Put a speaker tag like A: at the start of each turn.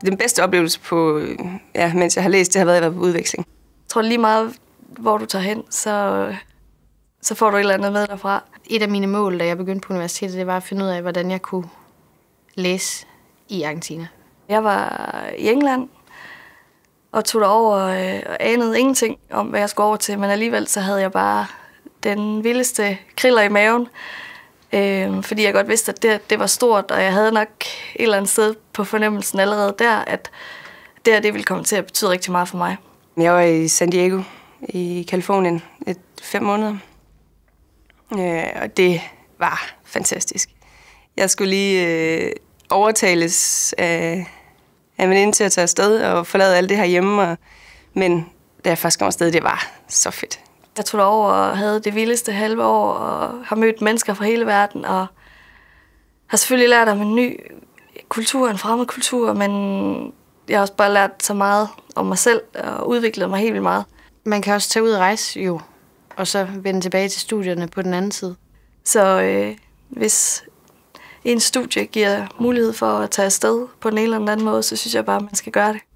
A: Den bedste oplevelse, på, ja, mens jeg har læst, det har været at være på udveksling.
B: Jeg tror lige meget, hvor du tager hen, så, så får du et eller andet med derfra. Et af mine mål, da jeg begyndte på universitetet, det var at finde ud af, hvordan jeg kunne læse i Argentina. Jeg var i England og tog derover øh, og anede ingenting om, hvad jeg skulle over til, men alligevel så havde jeg bare den vildeste kriller i maven, øh, fordi jeg godt vidste, at det, det var stort, og jeg havde nok eller andet sted på fornemmelsen allerede der, at det her det ville komme til at betyde rigtig meget for mig.
A: Jeg var i San Diego i Kalifornien et fem måneder, øh, og det var fantastisk. Jeg skulle lige øh, overtales af, af min til at tage afsted og forlade alt det her hjemme, og, men da jeg først kom afsted, det var så fedt.
B: Jeg tog over og havde det vildeste halve år, og har mødt mennesker fra hele verden, og har selvfølgelig lært om en ny kultur, en fremmed kultur, men jeg har også bare lært så meget om mig selv og udviklet mig helt vildt meget. Man kan også tage ud og rejse jo, og så vende tilbage til studierne på den anden side. Så øh, hvis en studie giver mulighed for at tage afsted på en eller anden måde, så synes jeg bare, at man skal gøre det.